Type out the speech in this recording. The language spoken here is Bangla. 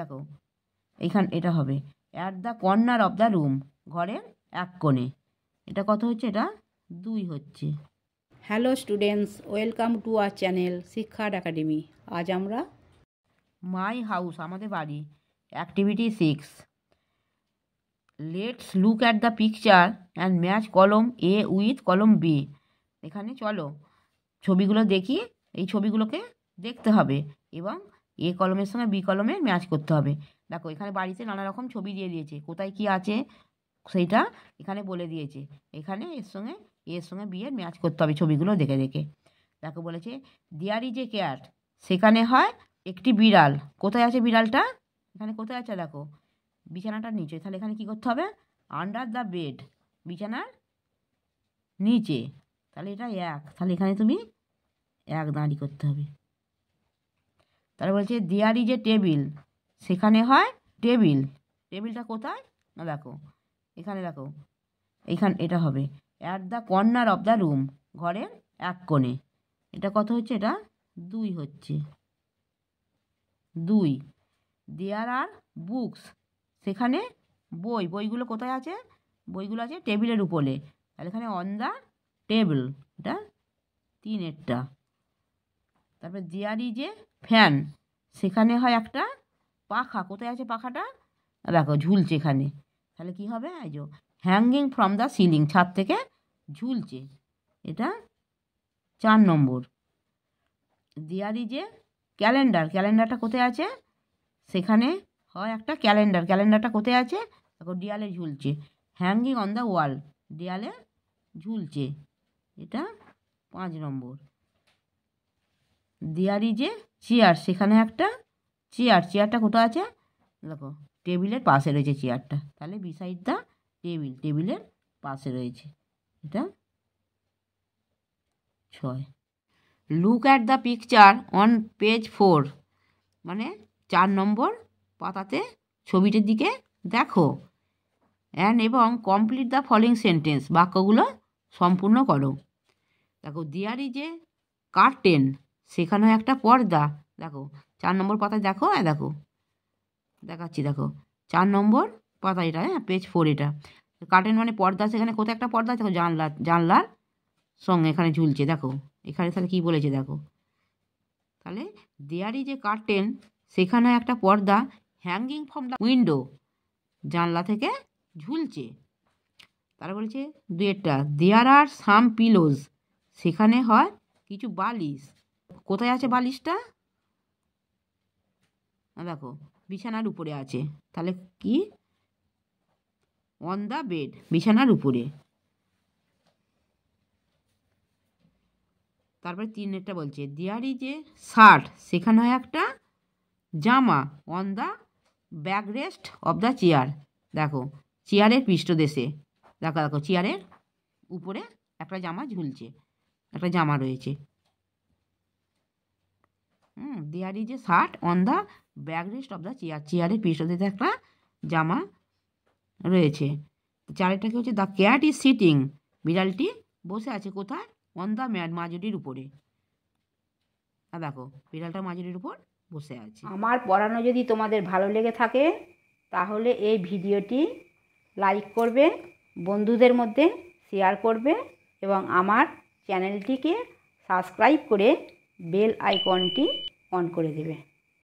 রাখো এইখান এটা হবে at the corner of the room ঘরের এক কোণে এটা কত হচ্ছে এটা দুই হচ্ছে hello students welcome to our channel শিক্ষার একাডেমি আজ আমরা মাই হাউস আমাদের বাড়ি activity six let's look at the picture and match column A with কলম বি এখানে চলো ছবিগুলো দেখি এই ছবিগুলোকে দেখতে হবে এবং এ কলমের সঙ্গে বি কলমের ম্যাচ করতে হবে দেখো এখানে বাড়িতে নানা রকম ছবি দিয়ে দিয়েছে কোথায় কি আছে সেইটা এখানে বলে দিয়েছে এখানে এর সঙ্গে এর সঙ্গে বিয়ের ম্যাচ করতে হবে ছবিগুলো দেখে দেখে দেখো বলেছে দেয়ার ইজ এ ক্যাট সেখানে হয় একটি বিড়াল কোথায় আছে বিড়ালটা এখানে কোথায় আছে দেখো বিছানাটার নিচে তাহলে এখানে কি করতে হবে আন্ডার দ্য বেড বিছানার নিচে তাহলে এটা এক তাহলে এখানে তুমি এক দাঁড়ি করতে হবে তাহলে বলছে দেয়ার ইজ এ টেবিল সেখানে হয় টেবিল টেবিলটা কোথায় না দেখো এখানে দেখো এইখান এটা হবে at the corner of the room ঘরের এক কোণে এটা কত হচ্ছে এটা দুই হচ্ছে দুই দেয়ার আর বুকস সেখানে বই বইগুলো কোথায় আছে বইগুলো আছে টেবিলের উপরে তাহলে এখানে অন দ্য টেবিল এটা তিনেরটা তারপর জিয়ারি যে ফ্যান সেখানে হয় একটা পাখা কোথায় আছে পাখাটা দেখো ঝুলছে এখানে তাহলে কি হবে এই যে হ্যাঙ্গিং ফ্রম দ্য সিলিং ছাদ থেকে ঝুলছে এটা চার নম্বর দিয়ারি যে ক্যালেন্ডার ক্যালেন্ডারটা কোথায় আছে সেখানে হয় একটা ক্যালেন্ডার ক্যালেন্ডারটা কোথায় আছে দেখো দেয়ালে ঝুলছে হ্যাঙ্গিং অন দ্য ওয়াল দেয়ালে ঝুলছে এটা পাঁচ নম্বর দেয়ার ইজ এ চেয়ার সেখানে একটা চেয়ার চেয়ারটা কোথায় আছে দেখো টেবিলের পাশে রয়েছে চেয়ারটা তাহলে বিসাইড দ্য টেবিল টেবিলের পাশে রয়েছে এটা ছয় look at the picture on page four মানে চার নম্বর পাতাতে ছবিটির দিকে দেখো অ্যান্ড এবং কমপ্লিট দ্য ফলোয়িং সেন্টেন্স বাক্যগুলো সম্পূর্ণ করো দেখো দেয়ার ইজ এ কার্টেন সেখানেও একটা পর্দা দেখো চার নম্বর পাতায় দেখো হ্যাঁ দেখো দেখাচ্ছি দেখো চার নম্বর পাতা এটা হ্যাঁ পেজ ফোর এটা কার্টেন মানে পর্দা সেখানে কোথায় একটা পর্দা দেখো জানলা জানলার সঙ্গে এখানে ঝুলছে দেখো এখানে তাহলে কী বলেছে দেখো তাহলে দেয়ারি যে কার্টেন সেখানে একটা পর্দা হ্যাঙ্গিং ফ্রম দ্য উইন্ডো জানলা থেকে ঝুলছে তারা দু একটা দেয়ার আর সাম পিলোজ সেখানে হয় কিছু বালিশ কোথায় আছে বালিশটা দেখো বিছানার উপরে আছে তাহলে কি অন দ্য বেড বিছানার উপরে তারপরে তিন একটা বলছে দেয়ার ইজ এ শার্ট সেখানে হয় একটা জামা on the back rest of the chair দেখো চেয়ারের পৃষ্ঠদেশে দেখো দেখো চেয়ারের উপরে একটা জামা ঝুলছে একটা জামা রয়েছে hmm there is a shirt on the back rest of the chair চেয়ারের পৃষ্ঠতে একটা জামা রয়েছে চারেরটা কি হচ্ছে দ্য ক্যাট ইজ সিটিং বিড়ালটি বসে আছে কোথায় অন দ্য ম্যাট মাজুরির উপরে আর দেখো বিড়ালটা মাজুরির উপর বসে আছে আমার পড়ানো যদি তোমাদের ভালো লেগে থাকে তাহলে এই ভিডিওটি লাইক করবে বন্ধুদের মধ্যে শেয়ার করবে এবং আমার চ্যানেলটিকে সাবস্ক্রাইব করে বেল আইকনটি অন করে দেবে